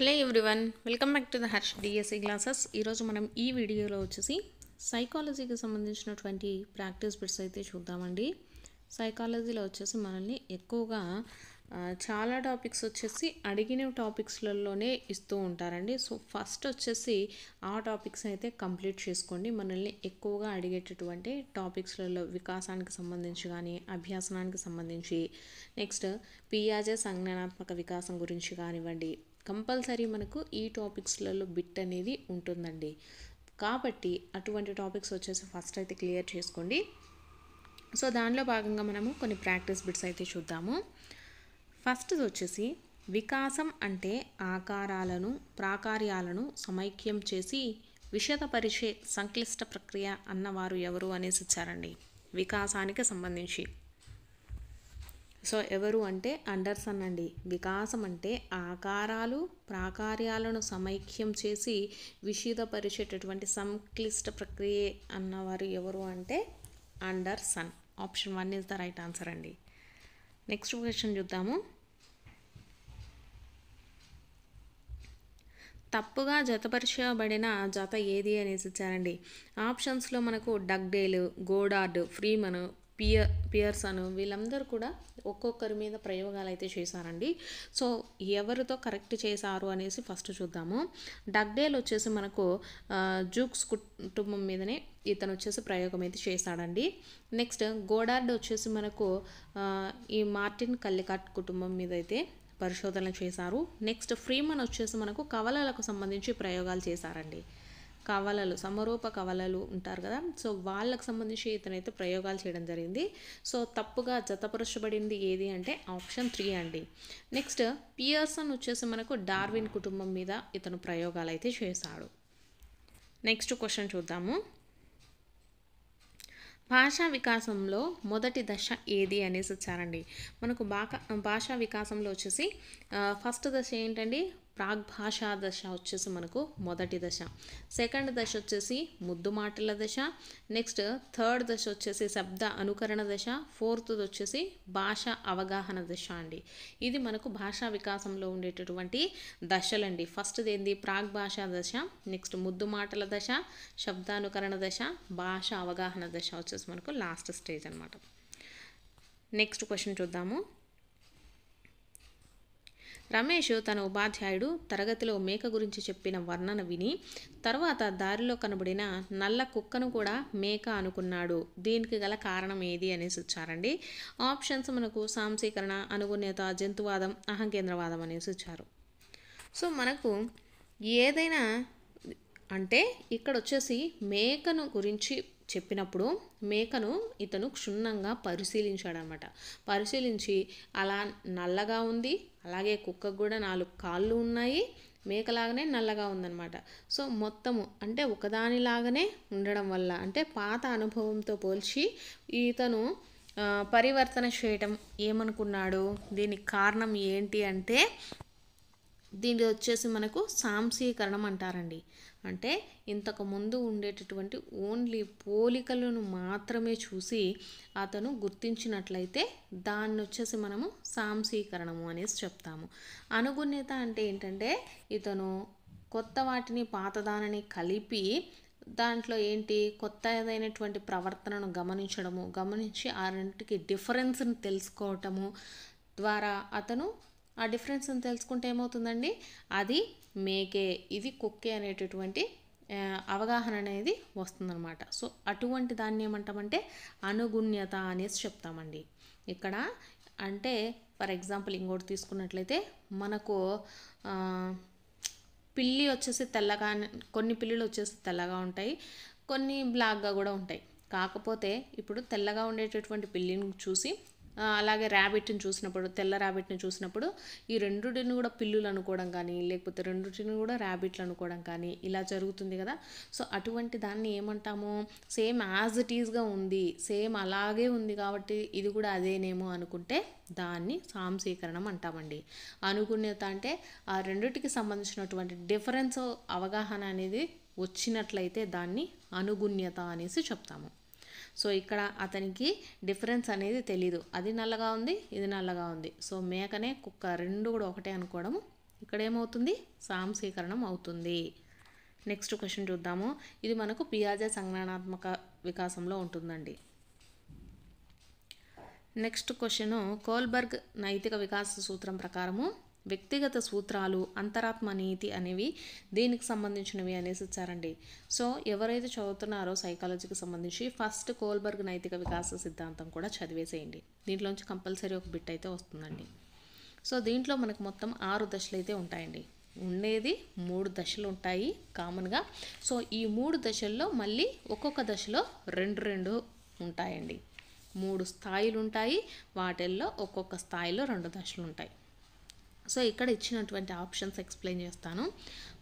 hello everyone welcome back to the Harsh DSC classes ఈరోజు మనం ఈ వీడియోలో వచ్చేసి సైకాలజీకి సంబంధించినటువంటి ప్రాక్టీస్ బిట్స్ అయితే చూద్దామండి సైకాలజీలో వచ్చేసి మనల్ని ఎక్కువగా చాలా టాపిక్స్ వచ్చేసి అడిగిన టాపిక్స్లలోనే ఇస్తూ ఉంటారండి సో ఫస్ట్ వచ్చేసి ఆ టాపిక్స్ అయితే కంప్లీట్ చేసుకోండి మనల్ని ఎక్కువగా అడిగేటటువంటి టాపిక్స్లలో వికాసానికి సంబంధించి కానీ అభ్యాసనానికి సంబంధించి నెక్స్ట్ పియాజే సంజ్ఞానాత్మక వికాసం గురించి కానివ్వండి కంపల్సరీ మనకు ఈ టాపిక్స్లలో బిట్ అనేది ఉంటుందండి కాబట్టి అటువంటి టాపిక్స్ వచ్చేసి ఫస్ట్ అయితే క్లియర్ చేసుకోండి సో దానిలో భాగంగా మనము కొన్ని ప్రాక్టీస్ బిట్స్ అయితే చూద్దాము ఫస్ట్ వచ్చేసి వికాసం అంటే ఆకారాలను ప్రాకార్యాలను సమైక్యం చేసి విషదపరిచే సంక్లిష్ట ప్రక్రియ అన్నవారు ఎవరు అనేసి ఇచ్చారండి వికాసానికి సంబంధించి సో ఎవరు అంటే అండర్సన్ అండి వికాసం అంటే ఆకారాలు ప్రాకార్యాలను సమైక్యం చేసి విషీదపరిచేటటువంటి సంక్లిష్ట ప్రక్రియ అన్నవారు ఎవరు అంటే Anderson option one is the right answer అండి నెక్స్ట్ క్వశ్చన్ చూద్దాము తప్పుగా జతపరచబడిన జత ఏది అనేసి ఇచ్చారండి ఆప్షన్స్లో మనకు డగ్డేలు గోడార్డ్ ఫ్రీమను పియర్ పియర్స్ అను వీళ్ళందరూ కూడా ఒక్కొక్కరి మీద ప్రయోగాలు అయితే చేశారండి సో ఎవరితో కరెక్ట్ చేశారు అనేసి ఫస్ట్ చూద్దాము డగ్డేల్ వచ్చేసి మనకు జూక్స్ కుటుంబం మీదనే ఇతను వచ్చేసి ప్రయోగం అయితే చేశాడండి నెక్స్ట్ గోడార్డ్ వచ్చేసి మనకు ఈ మార్టిన్ కల్లికాట్ కుటుంబం మీద అయితే పరిశోధనలు చేశారు నెక్స్ట్ ఫ్రీమన్ వచ్చేసి మనకు కవలలకు సంబంధించి ప్రయోగాలు చేశారండి కవలలు సమరూప కవలలు ఉంటారు కదా సో వాళ్ళకు సంబంధించి ఇతనైతే ప్రయోగాలు చేయడం జరిగింది సో తప్పుగా జతపరచబడింది ఏది అంటే ఆప్షన్ త్రీ అండి నెక్స్ట్ పియర్సన్ వచ్చేసి మనకు డార్విన్ కుటుంబం మీద ఇతను ప్రయోగాలు అయితే చేశాడు నెక్స్ట్ క్వశ్చన్ చూద్దాము భాషా వికాసంలో మొదటి దశ ఏది అనేసి వచ్చారండి మనకు బాక భాషా వికాసంలో వచ్చేసి ఫస్ట్ దశ ఏంటండి ప్రాగ్భాషా దశ వచ్చేసి మనకు మొదటి దశ సెకండ్ దశ వచ్చేసి ముద్దు మాటల దశ నెక్స్ట్ థర్డ్ దశ వచ్చేసి శబ్ద అనుకరణ దశ ఫోర్త్ వచ్చేసి భాష అవగాహన దశ అండి ఇది మనకు భాషా వికాసంలో ఉండేటటువంటి దశలండి ఫస్ట్ది ఏంది ప్రాగ్భాషా దశ నెక్స్ట్ ముద్దు మాటల దశ శబ్దానుకరణ దశ భాష అవగాహన దశ వచ్చేసి మనకు లాస్ట్ స్టేజ్ అనమాట నెక్స్ట్ క్వశ్చన్ చూద్దాము రమేష్ తన ఉపాధ్యాయుడు తరగతిలో మేక గురించి చెప్పిన వర్ణన విని తర్వాత దారిలో కనబడిన నల్ల కుక్కను కూడా మేక అనుకున్నాడు దీనికి గల కారణం ఏది అనేసి వచ్చారండి ఆప్షన్స్ మనకు సాంసీకరణ అనుగుణ్యత జంతువాదం అహంకేంద్రవాదం అనేసి వచ్చారు సో మనకు ఏదైనా అంటే ఇక్కడ వచ్చేసి మేకను గురించి చెప్పినప్పుడు మేకను ఇతను క్షుణ్ణంగా పరిశీలించాడనమాట పరిశీలించి అలా నల్లగా ఉంది అలాగే కుక్కకు కూడా నాలుగు కాళ్ళు ఉన్నాయి మేకలాగానే నల్లగా ఉందన్నమాట సో మొత్తము అంటే ఒకదానిలాగానే ఉండడం వల్ల అంటే పాత అనుభవంతో పోల్చి ఇతను పరివర్తన చేయటం ఏమనుకున్నాడు దీనికి కారణం ఏంటి అంటే దీని వచ్చేసి మనకు సాంశీకరణం అంటారండి అంటే ఇంతకు ముందు ఉండేటటువంటి ఓన్లీ పోలికలను మాత్రమే చూసి అతను గుర్తించినట్లయితే దాన్ని వచ్చేసి మనము సాంశీకరణము అనేసి చెప్తాము అనుగుణ్యత అంటే ఏంటంటే ఇతను కొత్త వాటిని పాతదానని కలిపి దాంట్లో ఏంటి కొత్త ఏదైనటువంటి ప్రవర్తనను గమనించడము గమనించి ఆ రెంటికి డిఫరెన్స్ని తెలుసుకోవటము ద్వారా అతను ఆ డిఫరెన్స్ అని తెలుసుకుంటే ఏమవుతుందండి అది మేకే ఇది కుక్కే అనేటటువంటి అవగాహన అనేది వస్తుందన్నమాట సో అటువంటి దాన్ని ఏమంటామంటే అనుగుణ్యత అనేసి చెప్తామండి ఇక్కడ అంటే ఫర్ ఎగ్జాంపుల్ ఇంకోటి తీసుకున్నట్లయితే మనకు పిల్లి వచ్చేసి తెల్లగా కొన్ని పిల్లులు వచ్చేసి తెల్లగా ఉంటాయి కొన్ని బ్లాక్గా కూడా ఉంటాయి కాకపోతే ఇప్పుడు తెల్లగా ఉండేటటువంటి పిల్లిని చూసి అలాగే ర్యాబిట్ని చూసినప్పుడు తెల్ల ర్యాబిట్ని చూసినప్పుడు ఈ రెండుటిని కూడా పిల్లులు అనుకోవడం కానీ లేకపోతే రెండుటిని కూడా ర్యాబిట్లు అనుకోవడం కానీ ఇలా జరుగుతుంది కదా సో అటువంటి దాన్ని ఏమంటాము సేమ్ యాజ్ ఇట్ ఈజ్గా ఉంది సేమ్ అలాగే ఉంది కాబట్టి ఇది కూడా అదేనేమో అనుకుంటే దాన్ని సాంశీకరణం అంటామండి అనుగుణ్యత అంటే ఆ రెండిటికి సంబంధించినటువంటి డిఫరెన్స్ అవగాహన అనేది వచ్చినట్లయితే దాన్ని అనుగుణ్యత అనేసి చెప్తాము సో ఇక్కడ అతనికి డిఫరెన్స్ అనేది తెలీదు అది నల్లగా ఉంది ఇది నల్లగా ఉంది సో మేకనే కుక్క రెండు కూడా ఒకటే అనుకోవడం ఇక్కడ ఏమవుతుంది సాంశీకరణం అవుతుంది నెక్స్ట్ క్వశ్చన్ చూద్దాము ఇది మనకు పియాజా సంజ్ఞానాత్మక వికాసంలో ఉంటుందండి నెక్స్ట్ క్వశ్చను కోల్బర్గ్ నైతిక వికాస సూత్రం ప్రకారము వ్యక్తిగత సూత్రాలు అంతరాత్మ నీతి అనేవి దీనికి సంబంధించినవి అనేసి ఇచ్చారండి సో ఎవరైతే చదువుతున్నారో సైకాలజీకి సంబంధించి ఫస్ట్ కోల్బర్గ్ నైతిక వికాస సిద్ధాంతం కూడా చదివేసేయండి దీంట్లోంచి కంపల్సరీ ఒక బిట్ అయితే వస్తుందండి సో దీంట్లో మనకు మొత్తం ఆరు దశలు అయితే ఉంటాయండి ఉండేది మూడు దశలు ఉంటాయి కామన్గా సో ఈ మూడు దశల్లో మళ్ళీ ఒక్కొక్క దశలో రెండు రెండు ఉంటాయండి మూడు స్థాయిలు ఉంటాయి వాటిల్లో ఒక్కొక్క స్థాయిలో రెండు దశలు ఉంటాయి సో ఇక్కడ ఇచ్చినటువంటి ఆప్షన్స్ ఎక్స్ప్లెయిన్ చేస్తాను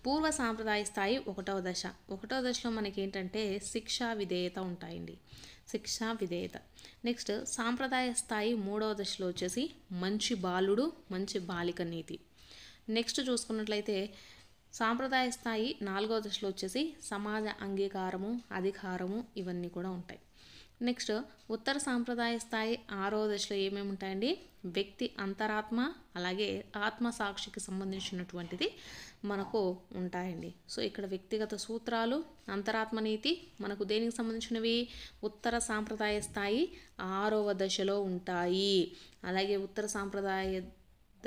పూర్వ సాంప్రదాయ స్థాయి ఒకటవ దశ ఒకటవ దశలో మనకి ఏంటంటే శిక్షా విధేయత ఉంటాయండి శిక్షా విధేయత నెక్స్ట్ సాంప్రదాయ స్థాయి మూడవ దశలో వచ్చేసి మంచి బాలుడు మంచి బాలిక నీతి నెక్స్ట్ చూసుకున్నట్లయితే సాంప్రదాయ స్థాయి నాలుగవ దశలో వచ్చేసి సమాజ అంగీకారము అధికారము ఇవన్నీ కూడా ఉంటాయి నెక్స్ట్ ఉత్తర సాంప్రదాయ స్థాయి ఆరో దశలో ఏమేమి ఉంటాయండి వ్యక్తి అంతరాత్మ అలాగే ఆత్మ సాక్షికి సంబంధించినటువంటిది మనకు ఉంటాయండి సో ఇక్కడ వ్యక్తిగత సూత్రాలు అంతరాత్మ నీతి మనకు దేనికి సంబంధించినవి ఉత్తర సాంప్రదాయ స్థాయి ఆరవ దశలో ఉంటాయి అలాగే ఉత్తర సాంప్రదాయ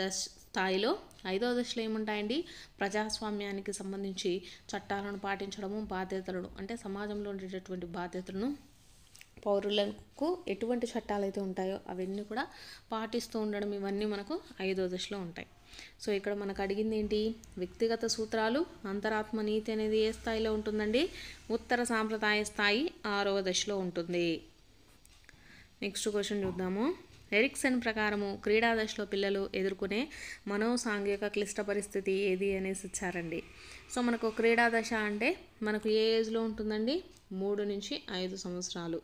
దశ స్థాయిలో ఐదవ దశలో ఏముంటాయండి ప్రజాస్వామ్యానికి సంబంధించి చట్టాలను పాటించడము బాధ్యతలను అంటే సమాజంలో ఉండేటటువంటి బాధ్యతలను పౌరులకు ఎటువంటి చట్టాలు అయితే ఉంటాయో అవన్నీ కూడా పాటిస్తూ ఉండడం ఇవన్నీ మనకు ఐదో దశలో ఉంటాయి సో ఇక్కడ మనకు అడిగింది ఏంటి వ్యక్తిగత సూత్రాలు అంతరాత్మ నీతి అనేది ఏ స్థాయిలో ఉంటుందండి ఉత్తర సాంప్రదాయ స్థాయి ఆరవ దశలో ఉంటుంది నెక్స్ట్ క్వశ్చన్ చూద్దాము ఎరిక్సన్ ప్రకారము క్రీడా దశలో పిల్లలు ఎదుర్కొనే మనోసాంఘిక క్లిష్ట పరిస్థితి ఏది అనేసి ఇచ్చారండి సో మనకు క్రీడా దశ అంటే మనకు ఏ ఏజ్లో ఉంటుందండి మూడు నుంచి ఐదు సంవత్సరాలు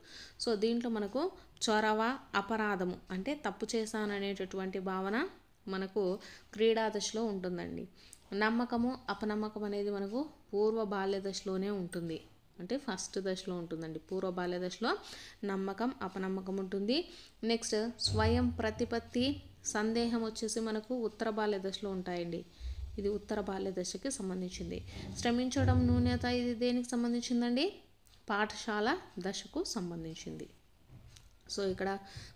సో దీంట్లో మనకు చొరవ అపరాధము అంటే తప్పు చేశాననేటటువంటి భావన మనకు క్రీడా దశలో ఉంటుందండి నమ్మకము అపనమ్మకం అనేది మనకు పూర్వ బాల్య దశలోనే ఉంటుంది అంటే ఫస్ట్ దశలో ఉంటుందండి పూర్వ బాల్య దశలో నమ్మకం అపనమ్మకం ఉంటుంది నెక్స్ట్ స్వయం ప్రతిపత్తి సందేహం వచ్చేసి మనకు ఉత్తర బాల్య దశలో ఉంటాయండి ఇది ఉత్తర బాల్య దశకి సంబంధించింది శ్రమించడం నూనెత ఇది దేనికి సంబంధించిందండి పాఠశాల దశకు సంబంధించింది సో ఇక్కడ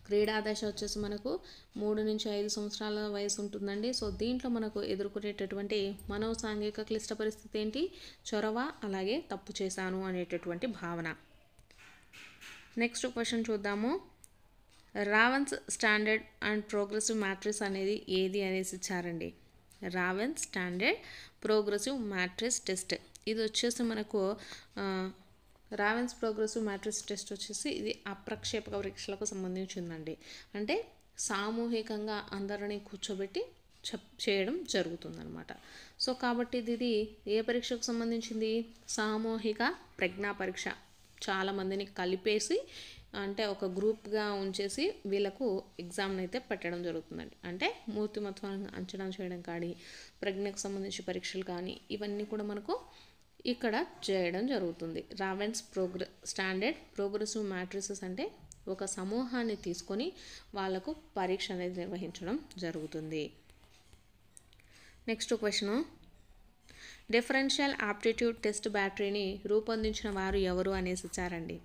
క్రీడా దశ వచ్చేసి మనకు మూడు నుంచి ఐదు సంవత్సరాల వయసు ఉంటుందండి సో దీంట్లో మనకు ఎదుర్కొనేటటువంటి మనో సాంఘిక క్లిష్ట పరిస్థితి ఏంటి చొరవ అలాగే తప్పు చేశాను అనేటటువంటి భావన నెక్స్ట్ క్వశ్చన్ చూద్దాము Raven's standard and progressive matrices అనేది ఏది అనేసి ఇచ్చారండి Raven's standard progressive matrices test ఇది వచ్చేసి మనకు రావెన్స్ ప్రోగ్రెసివ్ మ్యాట్రిక్స్ టెస్ట్ వచ్చేసి ఇది అప్రక్షేపక పరీక్షలకు సంబంధించిందండి అంటే సామూహికంగా అందరినీ కూర్చోబెట్టి చెప్ చేయడం జరుగుతుందనమాట సో కాబట్టి ఇది ఏ పరీక్షకు సంబంధించింది సామూహిక ప్రజ్ఞా పరీక్ష చాలామందిని కలిపేసి అంటే ఒక గ్రూప్గా ఉంచేసి వీళ్ళకు ఎగ్జామ్ని అయితే పెట్టడం జరుగుతుందండి అంటే మూర్తిమత్వాన్ని అంచనా చేయడం కానీ ప్రజ్ఞకు సంబంధించి పరీక్షలు కానీ ఇవన్నీ కూడా మనకు ఇక్కడ చేయడం జరుగుతుంది రావెన్స్ ప్రోగ్ర స్టాండర్డ్ ప్రోగ్రెసివ్ మ్యాట్రిసెస్ అంటే ఒక సమూహాన్ని తీసుకొని వాళ్లకు పరీక్ష అనేది నిర్వహించడం జరుగుతుంది next question differential aptitude test బ్యాటరీని రూపొందించిన వారు ఎవరు అనేసి ఇచ్చారండి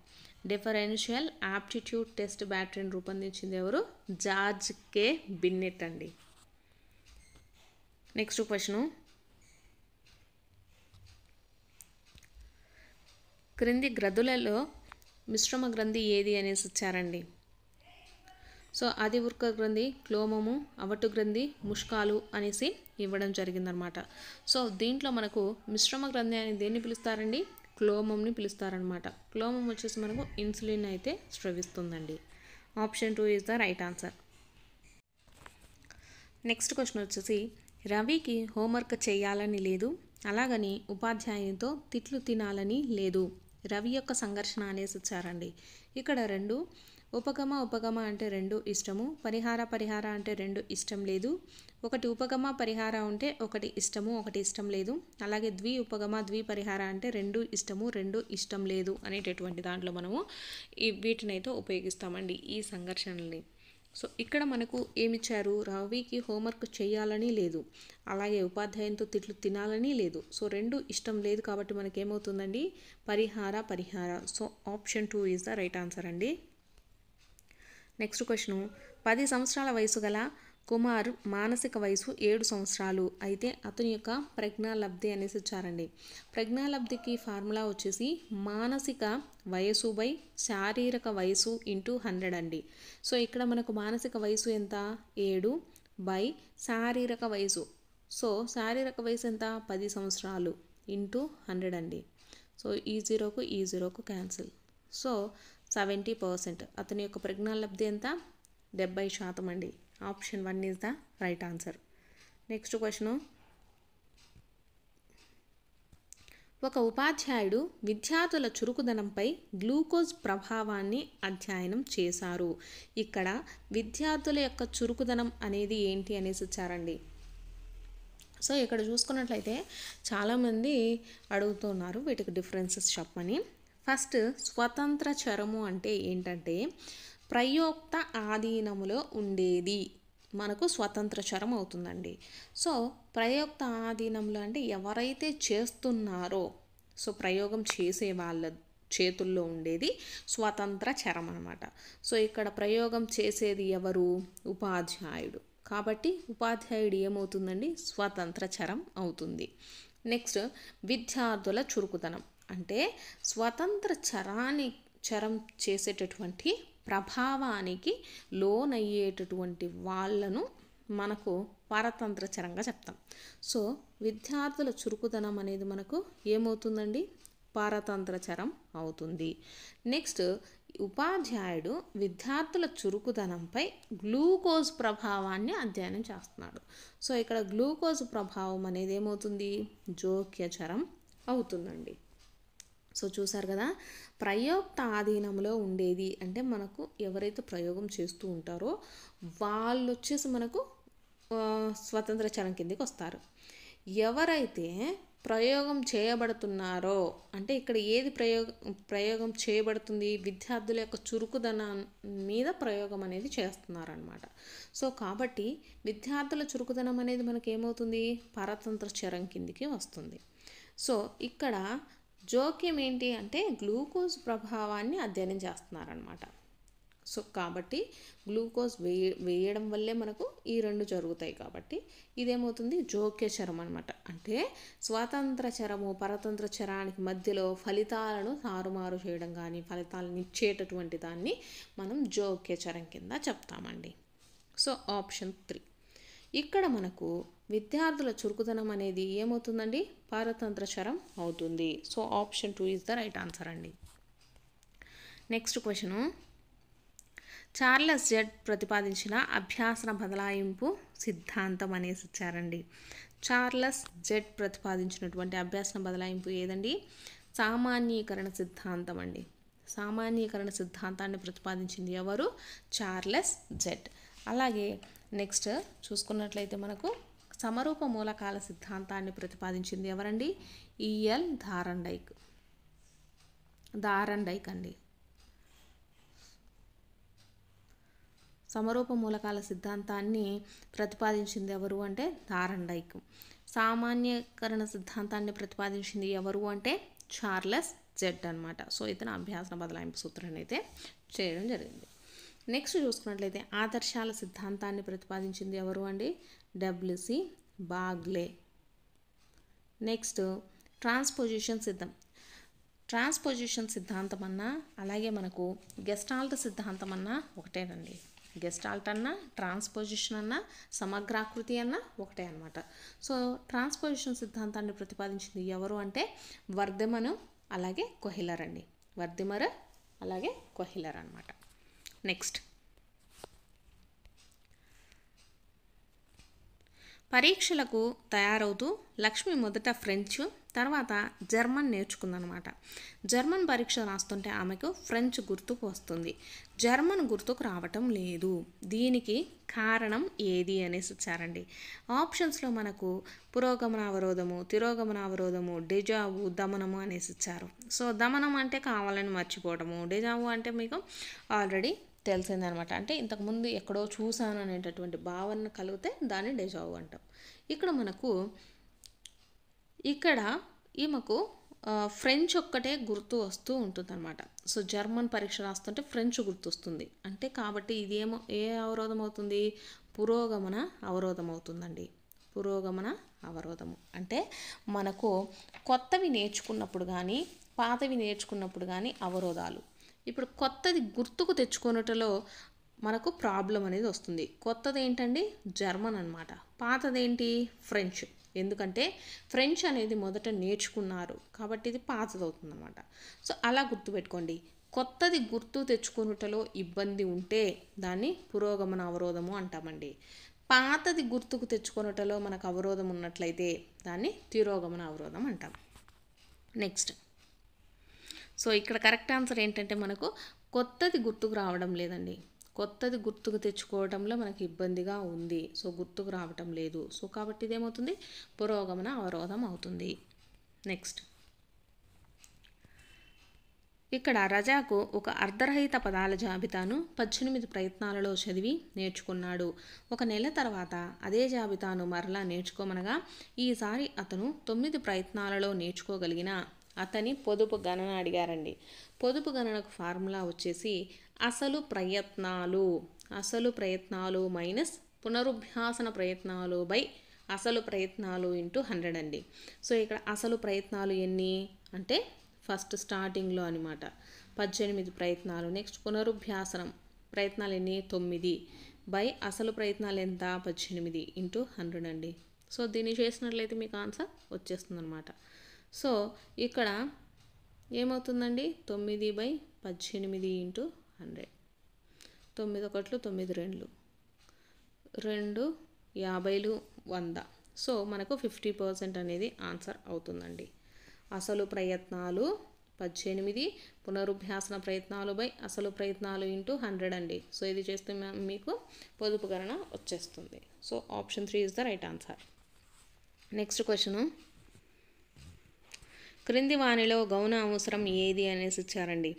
డిఫరెన్షియల్ ఆప్టిట్యూడ్ టెస్ట్ బ్యాటరీని రూపొందించింది ఎవరు జార్జ్ కే బిన్నెట్ అండి నెక్స్ట్ క్వశ్చను క్రింది గ్రధులలో మిశ్రమ గ్రంథి ఏది అనేసి ఇచ్చారండి సో అది ఉర్క గ్రంథి క్లోమము అవటు గ్రంథి ముష్కాలు అనేసి ఇవ్వడం జరిగిందనమాట సో దీంట్లో మనకు మిశ్రమ గ్రంథి అని దేన్ని పిలుస్తారండి క్లోమంని పిలుస్తారనమాట క్లోమం వచ్చేసి మనకు ఇన్సులిన్ అయితే స్రవిస్తుందండి option two is the right answer next question వచ్చేసి రవికి హోంవర్క్ చేయాలని లేదు అలాగని ఉపాధ్యాయునితో తిట్లు తినాలని లేదు రవి యొక్క సంఘర్షణ అనేసి వచ్చారండి ఇక్కడ రెండు ఉపగమ ఉపగమ అంటే రెండు ఇష్టము పరిహార పరిహార అంటే రెండు ఇష్టం లేదు ఒకటి ఉపగమ పరిహార ఉంటే ఒకటి ఇష్టము ఒకటి ఇష్టం లేదు అలాగే ద్వి ఉపగమ ద్వి పరిహార అంటే రెండు ఇష్టము రెండు ఇష్టం లేదు అనేటటువంటి దాంట్లో మనము ఈ వీటినైతే ఉపయోగిస్తామండి ఈ సంఘర్షణని సో ఇక్కడ మనకు ఏమిచ్చారు రవికి హోంవర్క్ చేయాలని లేదు అలాగే ఉపాధ్యాయంతో తిట్లు తినాలని లేదు సో రెండు ఇష్టం లేదు కాబట్టి మనకేమవుతుందండి పరిహార పరిహార so option two is the right answer అండి నెక్స్ట్ క్వశ్చను పది సంవత్సరాల వయసు గల కుమార్ మానసిక వయసు ఏడు సంవత్సరాలు అయితే అతని యొక్క ప్రజ్ఞాలబ్ధి అనేసి ఇచ్చారండి ప్రజ్ఞాలబ్ధికి ఫార్ములా వచ్చేసి మానసిక వయసు బై శారీరక వయసు ఇంటూ హండ్రెడ్ అండి సో ఇక్కడ మనకు మానసిక వయసు ఎంత ఏడు బై శారీరక వయసు సో శారీరక వయసు ఎంత పది సంవత్సరాలు ఇంటూ హండ్రెడ్ అండి సో ఈ జీరోకు ఈ జీరోకు క్యాన్సిల్ సో సెవెంటీ పర్సెంట్ అతని యొక్క ప్రజ్ఞాలబ్ధి ఎంత డెబ్బై శాతం అండి option one is the right answer next question ఒక ఉపాధ్యాయుడు విద్యార్థుల చురుకుదనంపై గ్లూకోజ్ ప్రభావాన్ని అధ్యయనం చేశారు ఇక్కడ విద్యార్థుల యొక్క చురుకుదనం అనేది ఏంటి అనేసి ఇచ్చారండి సో ఇక్కడ చూసుకున్నట్లయితే చాలామంది అడుగుతున్నారు వీటికి డిఫరెన్సెస్ చెప్పని ఫస్ట్ స్వతంత్ర చరము అంటే ఏంటంటే ప్రయోక్త ఆధీనములో ఉండేది మనకు స్వతంత్ర చరం అవుతుందండి సో ప్రయోక్త ఆధీనంలో అంటే ఎవరైతే చేస్తున్నారో సో ప్రయోగం చేసే వాళ్ళ చేతుల్లో ఉండేది స్వతంత్ర చరం అనమాట సో ఇక్కడ ప్రయోగం చేసేది ఎవరు ఉపాధ్యాయుడు కాబట్టి ఉపాధ్యాయుడు ఏమవుతుందండి స్వతంత్ర చరం అవుతుంది నెక్స్ట్ విద్యార్థుల చురుకుతనం అంటే స్వతంత్ర చరాన్ని చరం చేసేటటువంటి ప్రభావానికి లోనయ్యేటటువంటి వాళ్ళను మనకు పారతంత్రచరంగా చరంగా చెప్తాం సో విద్యార్థుల చురుకుదనం అనేది మనకు ఏమవుతుందండి పారతంత్రచరం చరం అవుతుంది నెక్స్ట్ ఉపాధ్యాయుడు విద్యార్థుల చురుకుదనంపై గ్లూకోజ్ ప్రభావాన్ని అధ్యయనం చేస్తున్నాడు సో ఇక్కడ గ్లూకోజ్ ప్రభావం అనేది ఏమవుతుంది జోక్యచరం అవుతుందండి సో చూసారు కదా ప్రయోక్త ఆధీనంలో ఉండేది అంటే మనకు ఎవరైతే ప్రయోగం చేస్తూ ఉంటారో వాళ్ళు వచ్చేసి మనకు స్వతంత్ర చలం కిందకి వస్తారు ఎవరైతే ప్రయోగం చేయబడుతున్నారో అంటే ఇక్కడ ఏది ప్రయోగ ప్రయోగం చేయబడుతుంది విద్యార్థుల యొక్క చురుకుదనం మీద ప్రయోగం అనేది చేస్తున్నారనమాట సో కాబట్టి విద్యార్థుల చురుకుదనం అనేది మనకేమవుతుంది పరతంత్ర చరం కిందికి వస్తుంది సో ఇక్కడ జోక్యం ఏంటి అంటే గ్లూకోజ్ ప్రభావాన్ని అధ్యయనం చేస్తున్నారనమాట సో కాబట్టి గ్లూకోజ్ వేయ వేయడం వల్లే మనకు ఈ రెండు జరుగుతాయి కాబట్టి ఇదేమవుతుంది జోక్య చరం అనమాట అంటే స్వాతంత్ర చరము పరతంత్ర చరానికి మధ్యలో ఫలితాలను తారుమారు చేయడం కానీ ఫలితాలను ఇచ్చేటటువంటి దాన్ని మనం జోక్య చరం కింద చెప్తామండి సో ఆప్షన్ త్రీ ఇక్కడ మనకు విద్యార్థుల చురుకుదనం అనేది ఏమవుతుందండి పారతంత్రచరం అవుతుంది so option two is the right answer అండి నెక్స్ట్ క్వశ్చను చార్లెస్ జెడ్ ప్రతిపాదించిన అభ్యాసన బదలాయింపు సిద్ధాంతం అనేసి ఇచ్చారండి చార్లెస్ జెడ్ ప్రతిపాదించినటువంటి అభ్యాసన బదలాయింపు ఏదండి సామాన్యీకరణ సిద్ధాంతం అండి సామాన్యీకరణ సిద్ధాంతాన్ని ప్రతిపాదించింది ఎవరు చార్లెస్ జెడ్ అలాగే నెక్స్ట్ చూసుకున్నట్లయితే మనకు సమరూప మూలకాల సిద్ధాంతాన్ని ప్రతిపాదించింది ఎవరండి ఈఎల్ ధారండైక్ డైక్ అండి సమరూప మూలకాల సిద్ధాంతాన్ని ప్రతిపాదించింది ఎవరు అంటే డైక్ సామాన్యకరణ సిద్ధాంతాన్ని ప్రతిపాదించింది ఎవరు అంటే చార్లెస్ జెడ్ అనమాట సో ఇతను అభ్యాసన బదలాయింపు సూత్రాన్ని అయితే చేయడం జరిగింది నెక్స్ట్ చూసుకున్నట్లయితే ఆదర్శాల సిద్ధాంతాన్ని ప్రతిపాదించింది ఎవరు అండి డబ్ల్యూసి బాగ్లే నెక్స్ట్ ట్రాన్స్పోజిషన్ సిద్ధం ట్రాన్స్పోజిషన్ సిద్ధాంతం అన్నా అలాగే మనకు గెస్టాల్ట్ సిద్ధాంతం అన్నా ఒకటేనండి గెస్టాల్ట్ అన్నా ట్రాన్స్పోజిషన్ అన్నా సమగ్రాకృతి అన్నా ఒకటే అనమాట సో ట్రాన్స్పోజిషన్ సిద్ధాంతాన్ని ప్రతిపాదించింది ఎవరు అంటే వర్ధమను అలాగే కొహిలర్ అండి వర్ధిమర్ అలాగే కొహిలర్ అనమాట నెక్స్ట్ పరీక్షలకు తయారవుతూ లక్ష్మి మొదట ఫ్రెంచ్ తర్వాత జర్మన్ నేర్చుకుందనమాట జర్మన్ పరీక్ష రాస్తుంటే ఆమెకు ఫ్రెంచ్ గుర్తుకు వస్తుంది జర్మన్ గుర్తుకు రావటం లేదు దీనికి కారణం ఏది అనేసి ఇచ్చారండి ఆప్షన్స్లో మనకు పురోగమన అవరోధము తిరోగమన అవరోధము డెజావు దమనము అనేసి ఇచ్చారు సో దమనం అంటే కావాలని మర్చిపోవడము డెజావు అంటే మీకు ఆల్రెడీ తెలిసిందనమాట అంటే ఇంతకుముందు ఎక్కడో చూశాను అనేటటువంటి భావన కలిగితే దాన్ని డెజావు అంటాం ఇక్కడ మనకు ఇక్కడ ఈమెకు ఫ్రెంచ్ ఒక్కటే గుర్తు వస్తూ ఉంటుంది అనమాట సో జర్మన్ పరీక్ష రాస్తుంటే ఫ్రెంచ్ గుర్తొస్తుంది అంటే కాబట్టి ఏమో ఏ అవరోధం అవుతుంది పురోగమన అవరోధం అవుతుందండి పురోగమన అవరోధము అంటే మనకు కొత్తవి నేర్చుకున్నప్పుడు కానీ పాతవి నేర్చుకున్నప్పుడు కానీ అవరోధాలు ఇప్పుడు కొత్తది గుర్తుకు తెచ్చుకొనుటలో మనకు ప్రాబ్లం అనేది వస్తుంది కొత్తది ఏంటండి జర్మన్ అనమాట పాతదేంటి ఫ్రెంచ్ ఎందుకంటే ఫ్రెంచ్ అనేది మొదట నేర్చుకున్నారు కాబట్టి ఇది పాతదవుతుందన్నమాట సో అలా గుర్తుపెట్టుకోండి కొత్తది గుర్తు తెచ్చుకొనుటలో ఇబ్బంది ఉంటే దాన్ని పురోగమన అవరోధము అంటామండి పాతది గుర్తుకు తెచ్చుకొనుటలో మనకు అవరోధం ఉన్నట్లయితే దాన్ని తిరోగమన అవరోధం అంటాం నెక్స్ట్ సో ఇక్కడ కరెక్ట్ ఆన్సర్ ఏంటంటే మనకు కొత్తది గుర్తుకు రావడం లేదండి కొత్తది గుర్తుకు తెచ్చుకోవడంలో మనకి ఇబ్బందిగా ఉంది సో గుర్తుకు రావటం లేదు సో కాబట్టి ఇదేమవుతుంది పురోగమన అవరోధం అవుతుంది నెక్స్ట్ ఇక్కడ రజాకు ఒక అర్ధరహిత పదాల జాబితాను పద్దెనిమిది ప్రయత్నాలలో చదివి నేర్చుకున్నాడు ఒక నెల తర్వాత అదే జాబితాను మరలా నేర్చుకోమనగా ఈసారి అతను తొమ్మిది ప్రయత్నాలలో నేర్చుకోగలిగిన అతని పొదుపు గణన అడిగారండి పొదుపు గణనకు ఫార్ములా వచ్చేసి అసలు ప్రయత్నాలు అసలు ప్రయత్నాలు మైనస్ పునరుభ్యాసన ప్రయత్నాలు బై అసలు ప్రయత్నాలు ఇంటూ హండ్రెడ్ అండి సో ఇక్కడ అసలు ప్రయత్నాలు ఎన్ని అంటే ఫస్ట్ స్టార్టింగ్లో అనమాట పద్దెనిమిది ప్రయత్నాలు నెక్స్ట్ పునరుభ్యాసనం ప్రయత్నాలు ఎన్ని తొమ్మిది బై అసలు ప్రయత్నాలు ఎంత పద్దెనిమిది ఇంటూ హండ్రెడ్ అండి సో దీన్ని చేసినట్లయితే మీకు ఆన్సర్ వచ్చేస్తుంది అనమాట సో ఇక్కడ ఏమవుతుందండి తొమ్మిది బై పద్దెనిమిది ఇంటూ హండ్రెడ్ తొమ్మిది ఒకట్లు తొమ్మిది రెండు రెండు యాభైలు వంద సో మనకు ఫిఫ్టీ పర్సెంట్ అనేది ఆన్సర్ అవుతుందండి అసలు ప్రయత్నాలు పద్దెనిమిది పునరుభ్యాసన ప్రయత్నాలు బై అసలు ప్రయత్నాలు ఇంటూ హండ్రెడ్ అండి సో ఇది చేస్తే మీకు పొదుపుకరణ వచ్చేస్తుంది so option three is the right answer next question క్రింది వానిలో గౌన అవసరం ఏది అనేసి ఇచ్చారండి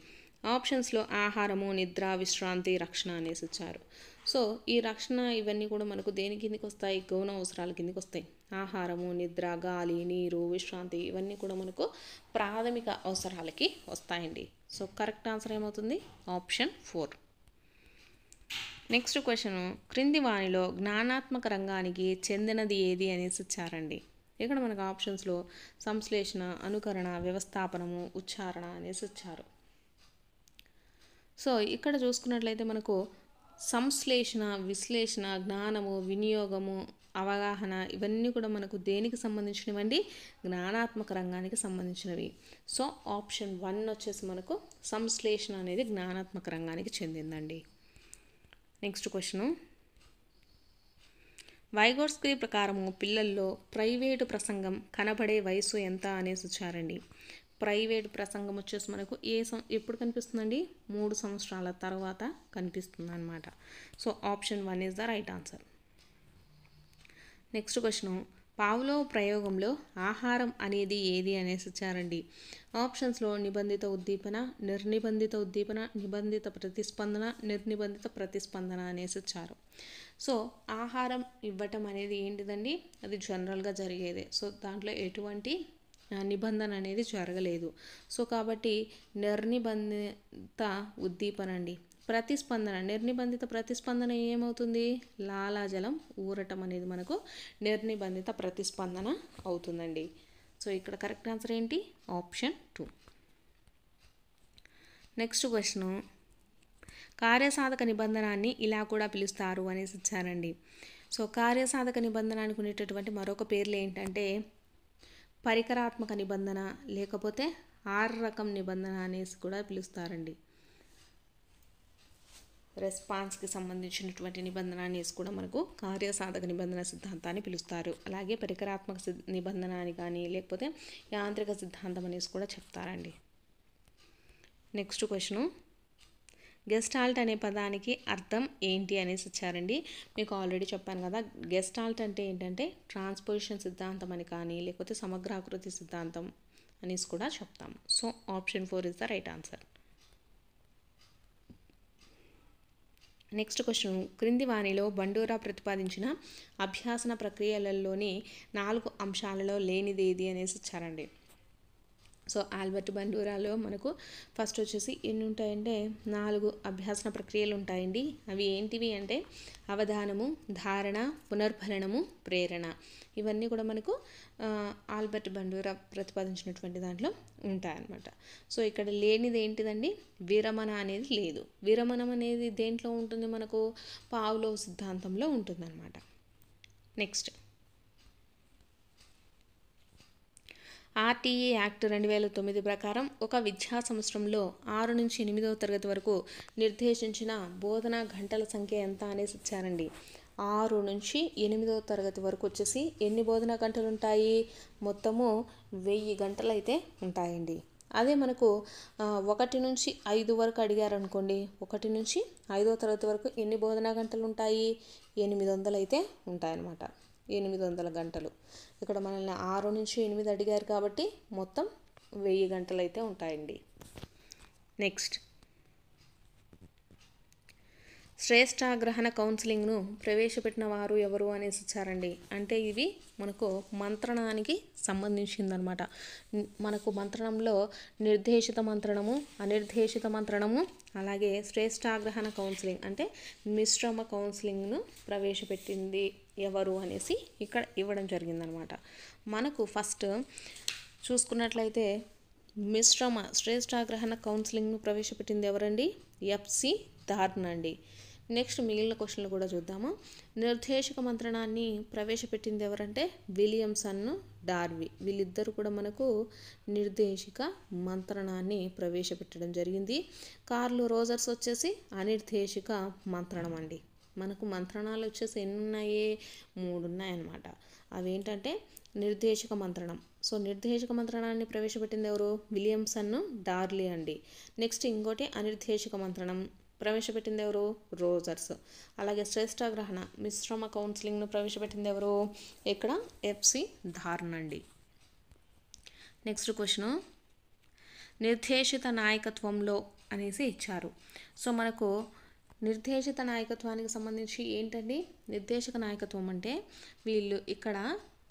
ఆప్షన్స్లో ఆహారము నిద్ర విశ్రాంతి రక్షణ అనేసి ఇచ్చారు సో ఈ రక్షణ ఇవన్నీ కూడా మనకు దేని కిందికి వస్తాయి గౌన అవసరాల కిందకి వస్తాయి ఆహారము నిద్ర గాలి నీరు విశ్రాంతి ఇవన్నీ కూడా మనకు ప్రాథమిక అవసరాలకి వస్తాయండి సో కరెక్ట్ ఆన్సర్ ఏమవుతుంది ఆప్షన్ ఫోర్ నెక్స్ట్ క్వశ్చన్ క్రింది వాణిలో జ్ఞానాత్మక రంగానికి చెందినది ఏది అనేసి ఇచ్చారండి ఇక్కడ మనకు ఆప్షన్స్లో సంశ్లేషణ అనుకరణ వ్యవస్థాపనము ఉచ్చారణ అనేసి ఇచ్చారు సో ఇక్కడ చూసుకున్నట్లయితే మనకు సంశ్లేషణ విశ్లేషణ జ్ఞానము వినియోగము అవగాహన ఇవన్నీ కూడా మనకు దేనికి సంబంధించినవండి జ్ఞానాత్మక రంగానికి సంబంధించినవి సో ఆప్షన్ వన్ వచ్చేసి మనకు సంశ్లేషణ అనేది జ్ఞానాత్మక రంగానికి చెందిందండి నెక్స్ట్ క్వశ్చను వైగోర్స్కి ప్రకారము పిల్లల్లో ప్రైవేటు ప్రసంగం కనబడే వయసు ఎంత అనేసి వచ్చారండి ప్రైవేట్ ప్రసంగం వచ్చేసి మనకు ఏ సం ఎప్పుడు కనిపిస్తుందండి మూడు సంవత్సరాల తర్వాత కనిపిస్తుంది అనమాట so option one is the right answer next question పావులో ప్రయోగంలో ఆహారం అనేది ఏది అనేసి ఇచ్చారండి ఆప్షన్స్లో నిబంధిత ఉద్దీపన నిర్నిబంధిత ఉద్దీపన నిబంధిత ప్రతిస్పందన నిర్నిబంధిత ప్రతిస్పందన అనేసి ఇచ్చారు సో ఆహారం ఇవ్వటం అనేది ఏంటిదండి అది జనరల్గా జరిగేదే సో దాంట్లో ఎటువంటి నిబంధన అనేది జరగలేదు సో కాబట్టి నిర్నిబంధిత ఉద్దీపన అండి ప్రతిస్పందన నిర్నిబంధిత ప్రతిస్పందన ఏమవుతుంది లాలాజలం ఊరటం అనేది మనకు నిర్నిబంధిత ప్రతిస్పందన అవుతుందండి సో ఇక్కడ కరెక్ట్ ఆన్సర్ ఏంటి ఆప్షన్ టూ నెక్స్ట్ క్వశ్చన్ కార్యసాధక నిబంధనాన్ని ఇలా కూడా పిలుస్తారు అనేసి ఇచ్చారండి సో కార్యసాధక నిబంధనానికి ఉండేటటువంటి మరొక పేర్లు ఏంటంటే పరికరాత్మక నిబంధన లేకపోతే ఆరు రకం నిబంధన అనేసి కూడా పిలుస్తారండి రెస్పాన్స్కి సంబంధించినటువంటి నిబంధన అనేసి కూడా మనకు కార్యసాధక నిబంధన సిద్ధాంతాన్ని పిలుస్తారు అలాగే పరికరాత్మక నిబంధన అని కానీ లేకపోతే యాంత్రిక సిద్ధాంతం అనేసి కూడా చెప్తారండి నెక్స్ట్ క్వశ్చను గెస్టాల్ట్ అనే పదానికి అర్థం ఏంటి అనేసి ఇచ్చారండి మీకు ఆల్రెడీ చెప్పాను కదా గెస్టాల్ట్ అంటే ఏంటంటే ట్రాన్స్పోజిషన్ సిద్ధాంతం అని కానీ లేకపోతే సమగ్రాకృతి సిద్ధాంతం అనేసి కూడా చెప్తాము so option four is the right answer next question క్రింది వాణిలో బండూరా ప్రతిపాదించిన అభ్యాసన ప్రక్రియలలోని నాలుగు అంశాలలో లేనిదేది అనేసి ఇచ్చారండి సో ఆల్బర్ట్ బండూరాలో మనకు ఫస్ట్ వచ్చేసి ఎన్ని ఉంటాయంటే నాలుగు అభ్యాసన ప్రక్రియలు ఉంటాయండి అవి ఏంటివి అంటే అవధానము ధారణ పునర్భరణము ప్రేరణ ఇవన్నీ కూడా మనకు ఆల్బర్ట్ బండూరా ప్రతిపాదించినటువంటి దాంట్లో ఉంటాయన్నమాట సో ఇక్కడ లేనిది ఏంటిదండి విరమణ అనేది లేదు విరమణం అనేది దేంట్లో ఉంటుంది మనకు పావులో సిద్ధాంతంలో ఉంటుందన్నమాట నెక్స్ట్ ఆర్టీఈ యాక్ట్ రెండు వేల తొమ్మిది ప్రకారం ఒక విద్యా సంవత్సరంలో ఆరు నుంచి ఎనిమిదవ తరగతి వరకు నిర్దేశించిన బోధనా గంటల సంఖ్య ఎంత అనేసి ఇచ్చారండి ఆరు నుంచి ఎనిమిదవ తరగతి వరకు వచ్చేసి ఎన్ని బోధనా గంటలు ఉంటాయి మొత్తము వెయ్యి గంటలు అయితే ఉంటాయండి అదే మనకు ఒకటి నుంచి ఐదు వరకు అడిగారు అనుకోండి ఒకటి నుంచి ఐదవ తరగతి వరకు ఎన్ని బోధనా గంటలు ఉంటాయి ఎనిమిది వందలు అయితే ఉంటాయన్నమాట ఎనిమిది వందల గంటలు ఇక్కడ మనల్ని ఆరు నుంచి ఎనిమిది అడిగారు కాబట్టి మొత్తం వెయ్యి గంటలు అయితే ఉంటాయండి నెక్స్ట్ గ్రహణ కౌన్సిలింగ్ను ప్రవేశపెట్టిన వారు ఎవరు అనేసి ఇచ్చారండి అంటే ఇవి మనకు మంత్రణానికి సంబంధించిందనమాట మనకు మంత్రణంలో నిర్దేశిత మంత్రణము అనిర్దేశిత మంత్రణము అలాగే శ్రేష్టాగ్రహణ కౌన్సిలింగ్ అంటే మిశ్రమ కౌన్సిలింగ్ను ప్రవేశపెట్టింది ఎవరు అనేసి ఇక్కడ ఇవ్వడం జరిగిందనమాట మనకు ఫస్ట్ చూసుకున్నట్లయితే మిశ్రమ శ్రేష్టాగ్రహణ కౌన్సిలింగ్ను ప్రవేశపెట్టింది ఎవరండి ఎఫ్సి దార్న్ అండి నెక్స్ట్ మిగిలిన క్వశ్చన్లు కూడా చూద్దాము నిర్దేశక మంత్రణాన్ని ప్రవేశపెట్టింది ఎవరంటే విలియమ్సన్ను డార్వి వీళ్ళిద్దరు కూడా మనకు నిర్దేశిక మంత్రణాన్ని ప్రవేశపెట్టడం జరిగింది కార్లు రోజర్స్ వచ్చేసి అనిర్దేశిక మంత్రణం అండి మనకు మంత్రణాలు వచ్చేసి ఎన్ని ఉన్నాయి మూడు ఉన్నాయన్నమాట అవేంటంటే నిర్దేశక మంత్రణం సో నిర్దేశక మంత్రణాన్ని ప్రవేశపెట్టింది ఎవరు విలియమ్సన్ డార్లీ అండి నెక్స్ట్ ఇంకోటి అనిర్దేశక మంత్రణం ప్రవేశపెట్టింది ఎవరు రోజర్స్ అలాగే శ్రేష్ఠాగ్రహణ మిశ్రమ కౌన్సిలింగ్ను ప్రవేశపెట్టింది ఎవరు ఇక్కడ ఎఫ్సి ధార్న్ అండి నెక్స్ట్ క్వశ్చను నిర్దేశిత నాయకత్వంలో అనేసి ఇచ్చారు సో మనకు నిర్దేశిత నాయకత్వానికి సంబంధించి ఏంటండి నిర్దేశక నాయకత్వం అంటే వీళ్ళు ఇక్కడ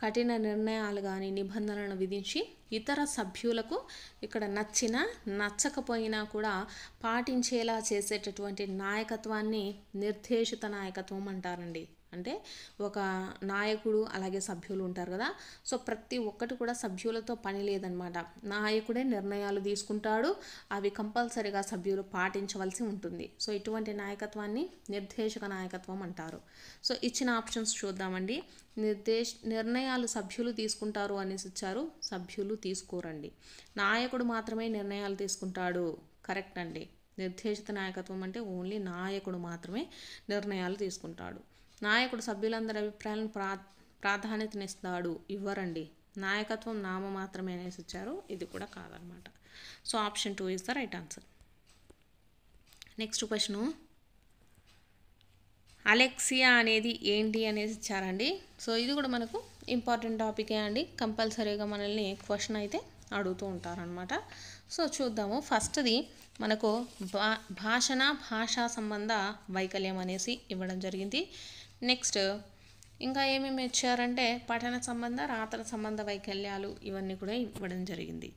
కఠిన నిర్ణయాలు కానీ నిబంధనలను విధించి ఇతర సభ్యులకు ఇక్కడ నచ్చిన నచ్చకపోయినా కూడా పాటించేలా చేసేటటువంటి నాయకత్వాన్ని నిర్దేశిత నాయకత్వం అంటారండి అంటే ఒక నాయకుడు అలాగే సభ్యులు ఉంటారు కదా సో ప్రతి ఒక్కటి కూడా సభ్యులతో పని లేదనమాట నాయకుడే నిర్ణయాలు తీసుకుంటాడు అవి కంపల్సరిగా సభ్యులు పాటించవలసి ఉంటుంది సో ఇటువంటి నాయకత్వాన్ని నిర్దేశక నాయకత్వం అంటారు సో ఇచ్చిన ఆప్షన్స్ చూద్దామండి నిర్దేశ నిర్ణయాలు సభ్యులు తీసుకుంటారు అనేసి ఇచ్చారు సభ్యులు తీసుకోరండి నాయకుడు మాత్రమే నిర్ణయాలు తీసుకుంటాడు కరెక్ట్ అండి నిర్దేశిత నాయకత్వం అంటే ఓన్లీ నాయకుడు మాత్రమే నిర్ణయాలు తీసుకుంటాడు నాయకుడు సభ్యులందరి అభిప్రాయాలను ప్రా ప్రాధాన్యతనిస్తాడు ఇవ్వరండి నాయకత్వం నామ మాత్రమే అనేసి వచ్చారు ఇది కూడా కాదనమాట so option two is the right answer next question alexia అనేది ఏంటి అనేసి ఇచ్చారండి సో ఇది కూడా మనకు ఇంపార్టెంట్ టాపికే అండి కంపల్సరీగా మనల్ని క్వశ్చన్ అయితే అడుగుతూ ఉంటారనమాట సో చూద్దాము ఫస్ట్ది మనకు భా భాషణ భాషా సంబంధ వైకల్యం అనేసి ఇవ్వడం జరిగింది నెక్స్ట్ ఇంకా ఏమేమి ఇచ్చారంటే పఠన సంబంధ రాతల సంబంధ వైకల్యాలు ఇవన్నీ కూడా ఇవ్వడం జరిగింది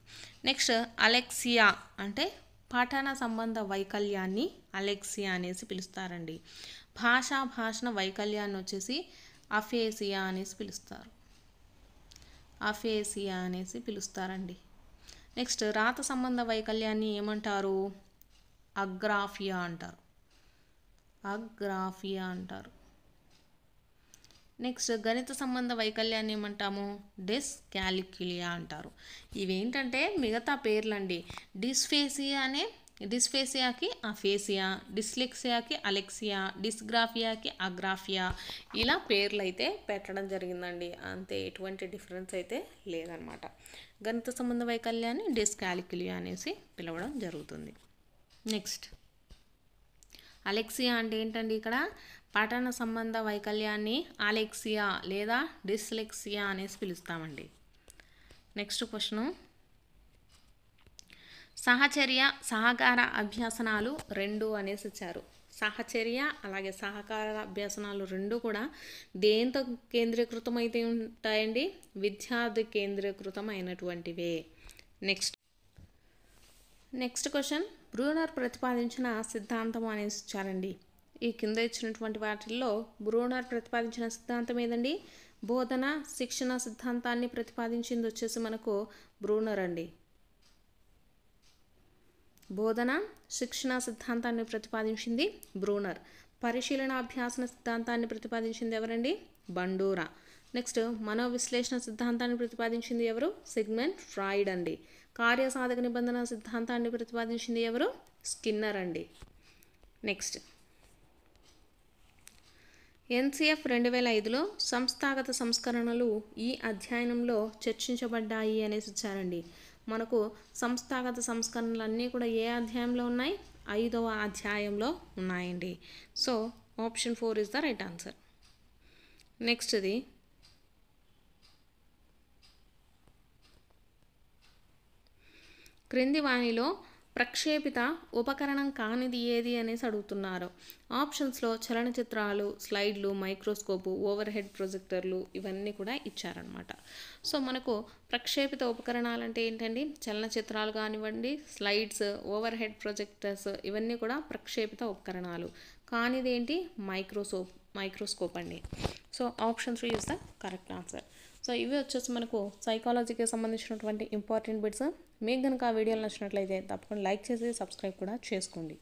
నెక్స్ట్ అలెక్సియా అంటే పఠన సంబంధ వైకల్యాన్ని అలెక్సియా అనేసి పిలుస్తారండి భాషా భాషణ వైకల్యాన్ని వచ్చేసి అఫేసియా అనేసి పిలుస్తారు అఫేసియా అనేసి పిలుస్తారండి నెక్స్ట్ రాత సంబంధ వైకల్యాన్ని ఏమంటారు అగ్రాఫియా అంటారు అగ్రాఫియా అంటారు నెక్స్ట్ గణిత సంబంధ వైకల్యాన్ని ఏమంటాము డిస్ క్యాలిక్యులియా అంటారు ఇవేంటంటే మిగతా పేర్లండి డిస్ఫేసియా అనే డిస్ఫేసియాకి అఫేసియా డిస్లెక్సియాకి అలెక్సియా డిస్గ్రాఫియాకి అగ్రాఫియా ఇలా పేర్లు అయితే పెట్టడం జరిగిందండి అంతే ఎటువంటి డిఫరెన్స్ అయితే లేదనమాట గణిత సంబంధ వైకల్యాన్ని డిస్కాలిక్యులియా అనేసి పిలవడం జరుగుతుంది నెక్స్ట్ అలెక్సియా అంటే ఏంటండి ఇక్కడ పఠన సంబంధ వైకల్యాన్ని అలెక్సియా లేదా డిస్లెక్సియా అనేసి పిలుస్తామండి నెక్స్ట్ క్వశ్చను సహచర్య సహకార అభ్యాసనాలు రెండు అనేసి ఇచ్చారు సహచర్య అలాగే సహకార అభ్యాసనాలు రెండు కూడా దేంతో కేంద్రీకృతమైతే ఉంటాయండి విద్యార్థి కేంద్రీకృతం అయినటువంటివే నెక్స్ట్ నెక్స్ట్ క్వశ్చన్ బ్రూనర్ ప్రతిపాదించిన సిద్ధాంతం అనేసి ఇచ్చారండి ఈ కింద ఇచ్చినటువంటి వాటిల్లో బ్రూనర్ ప్రతిపాదించిన సిద్ధాంతం ఏదండి బోధన శిక్షణ సిద్ధాంతాన్ని ప్రతిపాదించింది వచ్చేసి మనకు బ్రూనర్ అండి బోధన శిక్షణ సిద్ధాంతాన్ని ప్రతిపాదించింది బ్రూనర్ పరిశీలన అభ్యాసన సిద్ధాంతాన్ని ప్రతిపాదించింది ఎవరండి బండూరా నెక్స్ట్ మనోవిశ్లేషణ సిద్ధాంతాన్ని ప్రతిపాదించింది ఎవరు సిగ్మెంట్ ఫ్రాయిడ్ అండి కార్యసాధక నిబంధన సిద్ధాంతాన్ని ప్రతిపాదించింది ఎవరు స్కిన్నర్ అండి నెక్స్ట్ ఎన్సిఎఫ్ రెండు వేల ఐదులో సంస్థాగత సంస్కరణలు ఈ అధ్యయనంలో చర్చించబడ్డాయి అనేసి ఇచ్చారండి మనకు సంస్థాగత సంస్కరణలు అన్నీ కూడా ఏ అధ్యాయంలో ఉన్నాయి ఐదవ అధ్యాయంలో ఉన్నాయండి so option four is the right answer నెక్స్ట్ది క్రింది వాణిలో ప్రక్షేపిత ఉపకరణం కానిది ఏది అనేసి అడుగుతున్నారు ఆప్షన్స్లో చలనచిత్రాలు స్లైడ్లు మైక్రోస్కోపు ఓవర్ హెడ్ ప్రొజెక్టర్లు ఇవన్నీ కూడా ఇచ్చారనమాట సో మనకు ప్రక్షేపిత ఉపకరణాలు అంటే ఏంటండి చలనచిత్రాలు కానివ్వండి స్లైడ్స్ ఓవర్ హెడ్ ప్రొజెక్టర్స్ ఇవన్నీ కూడా ప్రక్షేపిత ఉపకరణాలు కానిది ఏంటి మైక్రోసోప్ మైక్రోస్కోప్ అండి so options is the correct answer so ఇవి వచ్చేసి మనకు సైకాలజీకి సంబంధించినటువంటి ఇంపార్టెంట్ బిట్స్ మీకు కనుక ఆ వీడియోలు నచ్చినట్లయితే తప్పకుండా లైక్ చేసి సబ్స్క్రైబ్ కూడా చేసుకోండి